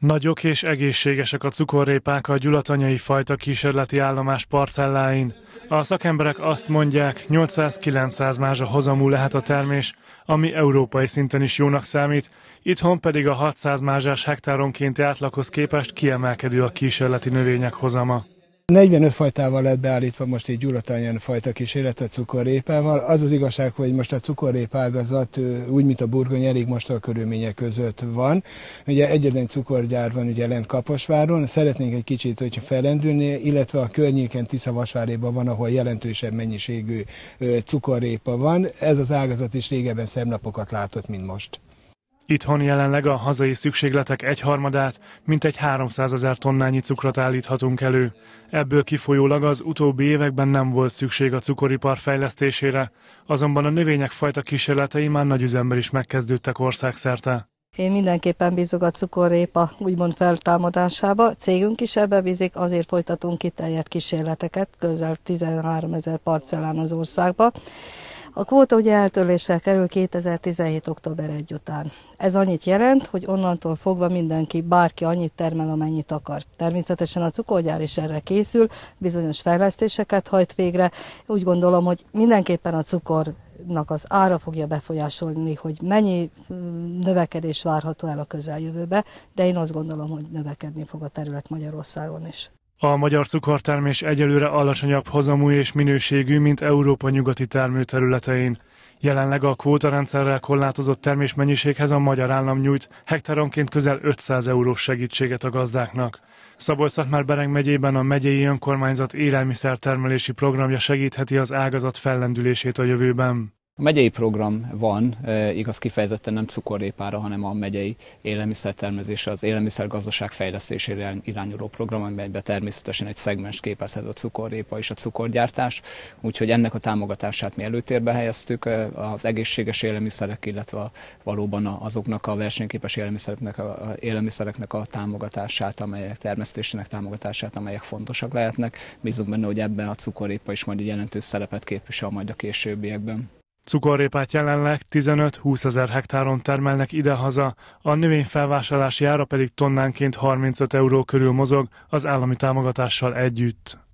Nagyok és egészségesek a cukorrépák a gyulatanyai fajta kísérleti állomás parcelláin. A szakemberek azt mondják, 800-900 mázsa hozamú lehet a termés, ami európai szinten is jónak számít, itthon pedig a 600 mázsás hektáronkénti átlaghoz képest kiemelkedő a kísérleti növények hozama. 45 fajtával lett beállítva most egy gyulatányan fajta kísérlet a cukorrépával. Az az igazság, hogy most a cukorrépágazat úgy, mint a burgony, elég most a körülmények között van. Ugye egyetlen cukorgyár van ugye lent Kaposváron, szeretnénk egy kicsit, hogyha felrendülni, illetve a környéken Tiszavasváréban van, ahol jelentősebb mennyiségű cukorrépa van. Ez az ágazat is régebben szemlapokat látott, mint most. Itthon jelenleg a hazai szükségletek egyharmadát, mintegy 300 ezer tonnányi cukrot állíthatunk elő. Ebből kifolyólag az utóbbi években nem volt szükség a cukoripar fejlesztésére, azonban a növények fajta kísérletei már nagy üzemben is megkezdődtek országszerte. Én mindenképpen bízok a cukorrépa úgymond feltámadásába. Cégünk is ebbe bízik, azért folytatunk kiterjedt kísérleteket, közel 13 ezer parcellán az országba. A kvóta ugye eltörléssel kerül 2017. október 1 után. Ez annyit jelent, hogy onnantól fogva mindenki, bárki annyit termel, amennyit akar. Természetesen a cukorgyár is erre készül, bizonyos fejlesztéseket hajt végre. Úgy gondolom, hogy mindenképpen a cukor az ára fogja befolyásolni, hogy mennyi mm, növekedés várható el a közeljövőbe, de én azt gondolom, hogy növekedni fog a terület Magyarországon is. A magyar cukortermés egyelőre alacsonyabb hozamú és minőségű, mint Európa nyugati termőterületein. Jelenleg a kvótarendszerrel korlátozott termésmennyiséghez a magyar állam nyújt hektáronként közel 500 eurós segítséget a gazdáknak. szabolcs már bereng megyében a megyei önkormányzat élelmiszertermelési programja segítheti az ágazat fellendülését a jövőben. A megyei program van, igaz kifejezetten nem cukorrépára, hanem a megyei élelmiszertermezésre, az élelmiszergazdaság fejlesztésére irányuló program, amelyben természetesen egy szegmens képezhet a cukorrépa és a cukorgyártás, úgyhogy ennek a támogatását mi előtérbe helyeztük, az egészséges élelmiszerek, illetve valóban azoknak a versenyképes élelmiszereknek a, élelmiszereknek a támogatását, amelyek termesztésének támogatását, amelyek fontosak lehetnek. Bízunk benne, hogy ebben a cukorrépa is majd egy jelentős szerepet képvisel majd a későbbiekben. Cukorrépát jelenleg 15-20 ezer hektáron termelnek idehaza, a felvásárlási ára pedig tonnánként 35 euró körül mozog az állami támogatással együtt.